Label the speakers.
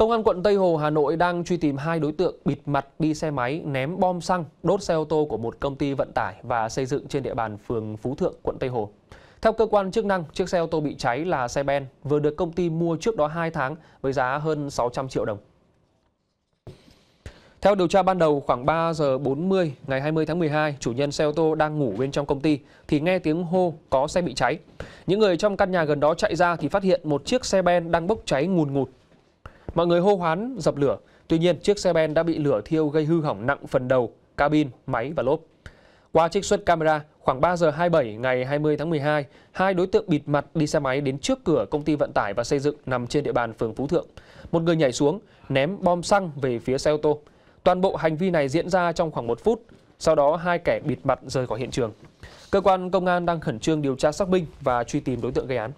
Speaker 1: Công an quận Tây Hồ, Hà Nội đang truy tìm hai đối tượng bịt mặt đi xe máy ném bom xăng đốt xe ô tô của một công ty vận tải và xây dựng trên địa bàn phường Phú Thượng, quận Tây Hồ. Theo cơ quan chức năng, chiếc xe ô tô bị cháy là xe ben vừa được công ty mua trước đó 2 tháng với giá hơn 600 triệu đồng. Theo điều tra ban đầu, khoảng 3 giờ 40 ngày 20 tháng 12, chủ nhân xe ô tô đang ngủ bên trong công ty thì nghe tiếng hô có xe bị cháy. Những người trong căn nhà gần đó chạy ra thì phát hiện một chiếc xe ben đang bốc cháy ngùn ngụt Mọi người hô hoán dập lửa, tuy nhiên chiếc xe ben đã bị lửa thiêu gây hư hỏng nặng phần đầu, cabin, máy và lốp. Qua trích xuất camera, khoảng 3 giờ 27 ngày 20 tháng 12, hai đối tượng bịt mặt đi xe máy đến trước cửa công ty vận tải và xây dựng nằm trên địa bàn phường Phú Thượng. Một người nhảy xuống, ném bom xăng về phía xe ô tô. Toàn bộ hành vi này diễn ra trong khoảng 1 phút, sau đó hai kẻ bịt mặt rời khỏi hiện trường. Cơ quan công an đang khẩn trương điều tra xác minh và truy tìm đối tượng gây án.